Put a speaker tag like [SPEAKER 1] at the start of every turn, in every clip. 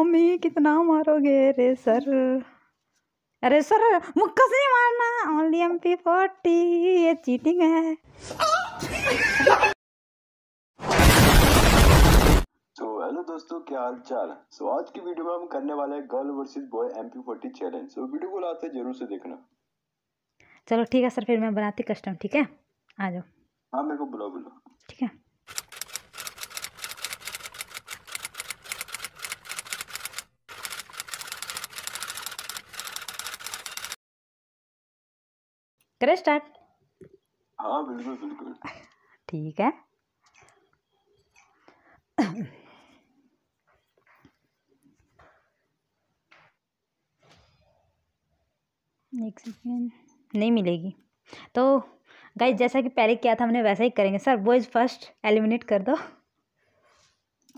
[SPEAKER 1] Mummy कितना मारोगे अरे सर अरे सर मुक्का से नहीं मारना ओनली एम पी फोर्टी ये चीटिंग है तो हेलो दोस्तों क्या हाल चाल सो आज की वीडियो में हम करने वाले हैं girl versus boy M P forty challenge so video को लाते जरूर से देखना चलो ठीक है सर फिर मैं बनाती कस्टम ठीक है आ जाओ हाँ मेरे को बुला बुला ठीक है करें स्टार्ट हाँ बिल्कुल बिल्कुल ठीक है एक सेकेंड नहीं मिलेगी तो गाइज जैसा कि पहले किया था हमने वैसा ही करेंगे सर इज फर्स्ट एलिमिनेट कर दो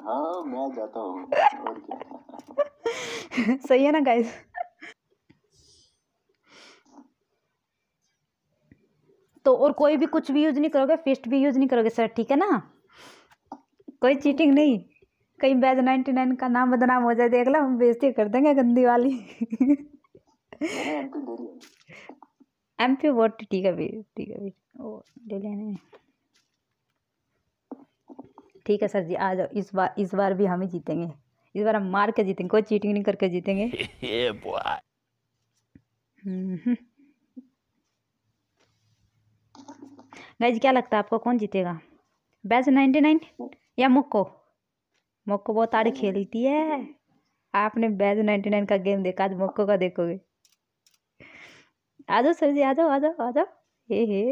[SPEAKER 1] हाँ मैं जाता हूँ सही है ना गाइज तो और कोई भी कुछ भी यूज़ नहीं करोगे फिस्ट भी यूज़ नहीं करोगे सर ठीक है ना कोई चीटिंग नहीं कहीं बैज नाइनटी नाइन का नाम बदनाम हो जाए देख लो हम बेजती कर देंगे गंदी वाली एम पी वोट ठीक है भैया ठीक है भैया ले लेने ठीक है सर जी आ जाओ इस बार इस बार भी हम ही जीतेंगे इस बार हम मार के जीतेंगे कोई चीटिंग नहीं करके जीतेंगे गाइज क्या लगता है आपको कौन जीतेगा बैज नाइन्टी नाइन या मुक्को मुक्को बहुत आड़े खेलती है आपने बैज नाइन्टी नाइन का गेम देखा आज मुक्को का देखोगे आ जाओ सर जी आ जाओ आ जाओ आ जाओ हे हे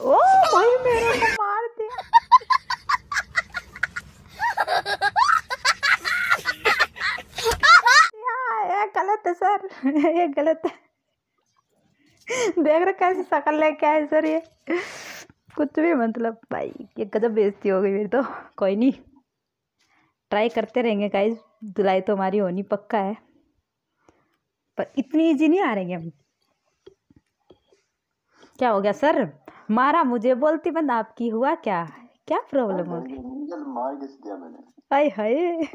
[SPEAKER 1] ओ भाई मेरे को मार दिया हाँ, गलत है सर ये गलत है देख रहे कैसे शकल है क्या है सर ये कुछ भी मतलब भाई ये गजब बेजती हो गई मेरी तो कोई नहीं ट्राई करते रहेंगे गाइज धुलाई तो हमारी होनी पक्का है पर इतनी ईजी नहीं आ रही हम क्या हो गया सर मारा मुझे बोलती बंद आपकी हुआ क्या क्या प्रॉब्लम हो गई हाय हाय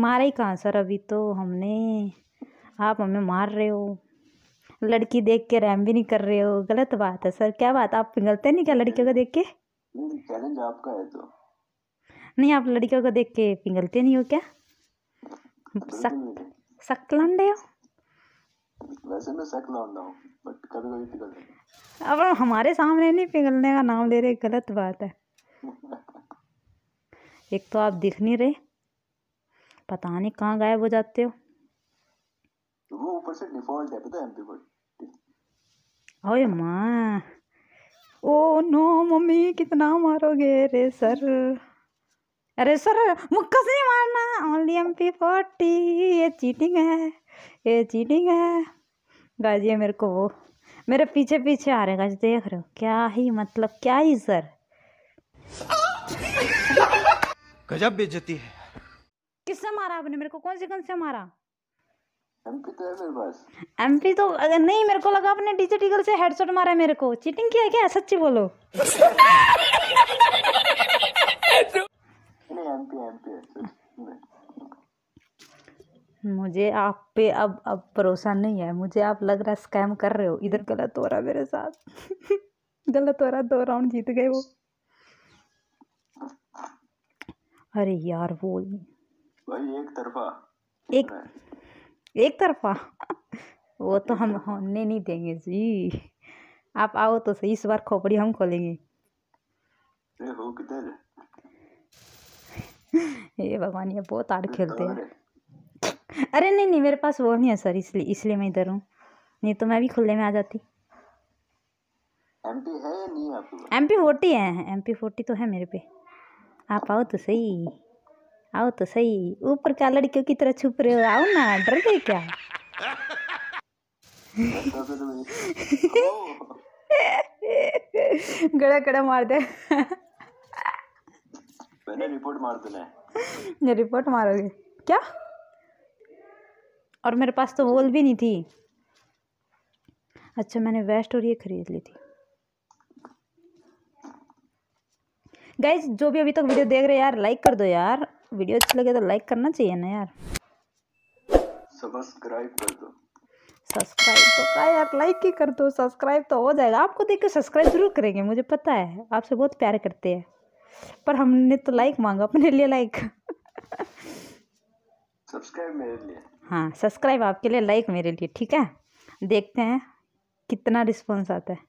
[SPEAKER 1] मारा ही कहाँ सर अभी तो हमने आप हमें मार रहे हो लड़की देख के रैम भी नहीं कर रहे हो गलत बात है सर क्या बात आप पिघलते नहीं क्या लड़कियों को देख के चैलेंज आपका है तो नहीं आप लड़कियों को देख के पिघलते नहीं हो क्या सक लौंडे हो वैसे मैं सक लौंडा हूँ बट कभी कभी पिघल अब हमारे सामने नहीं पिघलने का नाम ले रहे गलत बात है एक तो आप दिख नहीं रहे पता नहीं कहाँ गायब हो जाते हो ऊपर से डिफॉल्ट है पता है एमपी वर्ड ओए माँ ओ नो मम्मी कितना मारोगे रे सर अरे सर मुक्का से नहीं मारना ओनली एम पी फोर्टी ये चीटिंग है ये चीटिंग है गाइस ये मेरे को वो मेरे पीछे पीछे आ रहे गाइस देख रहे हो क्या ही मतलब क्या ही सर गजब बेइज्जती है किससे मारा आपने मेरे को कौन सी गन से मारा एमपी तो तो अगर नहीं मेरे को लगा अपने डीजे टीगल से हेडशॉट मारा है मेरे को चीटिंग किया क्या सच्ची बोलो मुझे आप पे अब अब भरोसा नहीं है मुझे आप लग रहा स्कैम कर रहे हो इधर गलत हो रहा मेरे साथ गलत हो रहा दो राउंड जीत गए वो अरे यार वो भाई एक तरफा एक एक तरफा वो तो हम होने नहीं देंगे जी आप आओ तो सही इस बार खोपड़ी हम खोलेंगे हो किधर ये भगवान ये बहुत आड़ खेलते हैं अरे नहीं नहीं मेरे पास वो नहीं है सर इसलिए इसलिए मैं इधर हूँ नहीं तो मैं भी खुले में आ जाती एमपी है नहीं एमपी फोर्टी है एमपी फोर्टी तो है मेरे पे आप आओ तो सही आओ तो सही ऊपर क्या लड़कियों की तरह छुप रहे हो आओ ना डर गए क्या गड़ा गड़ा मार दे मैंने रिपोर्ट मार देना रिपोर्ट मारोगे क्या और मेरे पास तो वोल भी नहीं थी अच्छा मैंने वेस्ट और ये खरीद ली थी गाइज जो भी अभी तक वीडियो देख रहे हैं यार लाइक कर दो यार वीडियो अच्छी लगे तो लाइक करना चाहिए ना यार तो सब्सक्राइब कर दो सब्सक्राइब तो का यार लाइक ही कर दो सब्सक्राइब तो हो जाएगा आपको देख के सब्सक्राइब जरूर करेंगे मुझे पता है आपसे बहुत प्यार करते हैं पर हमने तो लाइक मांगा अपने लिए लाइक सब्सक्राइब मेरे लिए हाँ सब्सक्राइब आपके लिए लाइक मेरे लिए ठीक है देखते हैं कितना रिस्पॉन्स आता है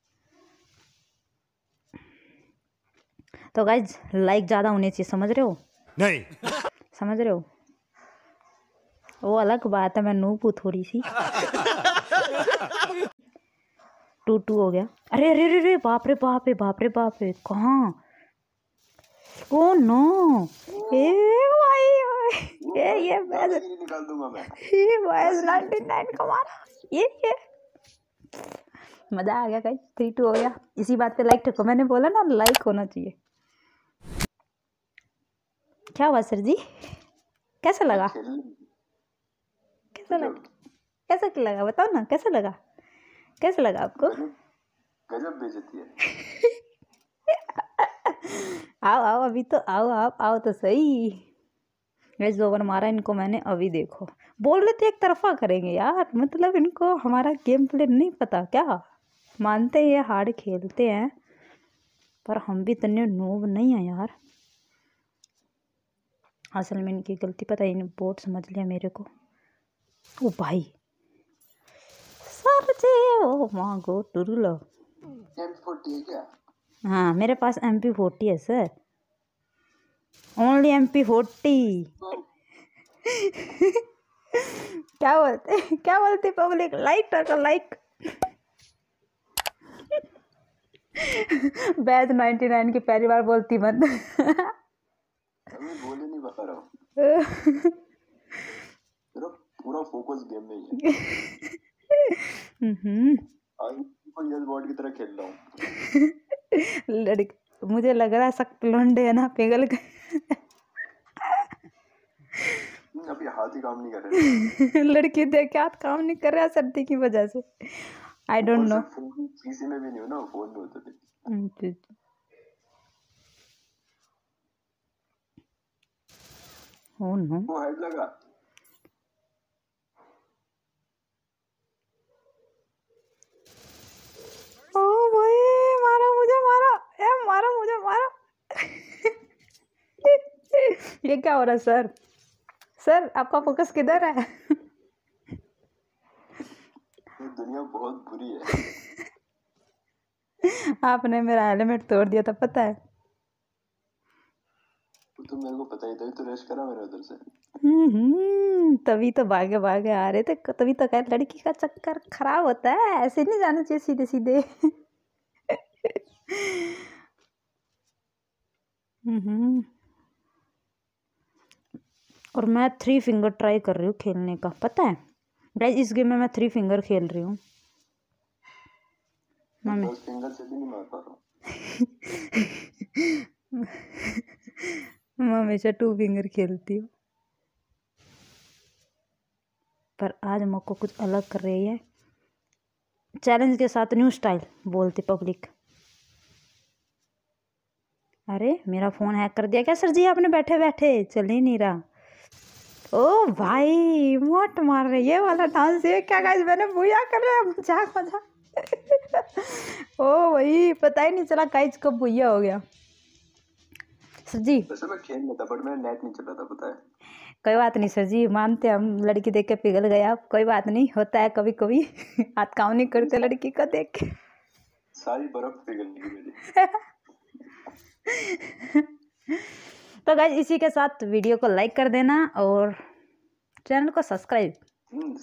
[SPEAKER 1] तो गाइज लाइक ज़्यादा होने चाहिए समझ रहे हो नहीं समझ रहे हो वो अलग बात है मैं नूप हूँ थोड़ी सी टू टू हो गया अरे अरे अरे अरे बाप रे बाप रे बाप रे बाप रे कहाँ ओ नो ए भाई ये ये वैस निकाल दूंगा मैं ये वैस 99 कमारा ये ये मज़ा आ गया कहीं थ्री टू हो गया इसी बात पे लाइक ठोको मैंने बोला ना लाइक होना चाहिए क्या हुआ सर जी कैसा लगा कैसा लगा मतलब- कैसा लगा बताओ ना कैसा लगा कैसा लगा आपको आओ आओ अभी तो आओ आप आओ तो सही गैस दो बार मारा इनको मैंने अभी देखो बोल रहे थे एक तरफा करेंगे यार मतलब इनको हमारा गेम प्ले नहीं पता क्या मानते हैं हार्ड खेलते हैं पर हम भी इतने नोब नहीं हैं यार असल में इनकी गलती पता ही नहीं बहुत समझ लिया मेरे को ओ भाई सर जे ओ माँ गो टुरू लो एम फोर्टी है क्या हाँ मेरे पास एम पी फोर्टी है sir only M P forty क्या बोलते क्या बोलते पब्लिक लाइक टर्कर लाइक बैद नाइन्टी नाइन की पहली बार बोलती मत पूरा फोकस गेम में ही है हम्म। तो की तरह खेल रहा हूँ मुझे लग रहा है सख्त लोंडे है ना पिघल गए अभी हाथ ही काम नहीं कर रहे देख हाथ काम नहीं कर रहा सर्दी की वजह से आई डोंट नो में भी नहीं हो ना फोन में थे हम्म, Oh no. मुझे मारा ये क्या हो रहा सर सर आपका फोकस किधर है दुनिया बहुत बुरी है आपने मेरा हेलमेट तोड़ दिया था पता है तुम तो मेरे को पता ही था तो रश करा मेरे उधर से हम्म तभी तो भागे भागे आ रहे थे तभी तो कह लड़की का चक्कर खराब होता है ऐसे नहीं जाना चाहिए सीधे सीधे हम्म। और मैं थ्री फिंगर ट्राई कर रही हूँ खेलने का पता है गाइस इस गेम में मैं थ्री फिंगर खेल रही हूँ फिंगर से भी नहीं मार पा रहा मैं हमेशा टू फिंगर खेलती हूँ पर आज मौको कुछ अलग कर रही है चैलेंज के साथ न्यू स्टाइल बोलते पब्लिक अरे मेरा फ़ोन हैक कर दिया क्या सर जी आपने बैठे बैठे चल ही नहीं रहा ओ भाई मोट मार रही ये वाला डांस ये क्या गाइस मैंने भूया कर रहा है मजाक मजाक ओ भाई पता ही नहीं चला गाइस कब भूया हो गया सर जी वैसे तो खेल लेता बट मेरा नेट नहीं चल पता है कोई बात नहीं सर जी मानते हम लड़की देख के पिघल गए आप कोई बात नहीं होता है कभी कभी हाथ काम नहीं करते लड़की का देख के सारी बर्फ पिघल गई मेरी तो गाइज इसी के साथ वीडियो को लाइक कर देना और चैनल को सब्सक्राइब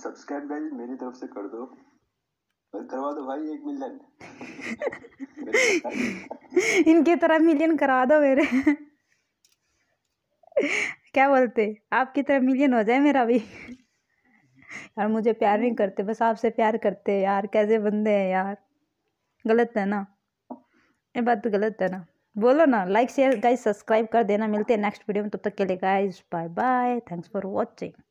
[SPEAKER 1] सब्सक्राइब गाइज मेरी तरफ से कर दो करवा दो भाई एक मिलियन इनकी तरह मिलियन करवा दो मेरे क्या बोलते आपकी तरह मिलियन हो जाए मेरा भी यार मुझे प्यार नहीं करते बस आपसे प्यार करते हैं यार कैसे बंदे हैं यार गलत है ना ये बात तो गलत है ना बोलो ना लाइक शेयर गाइस सब्सक्राइब कर देना मिलते हैं नेक्स्ट वीडियो में तब तो तक के लिए guys bye bye thanks for watching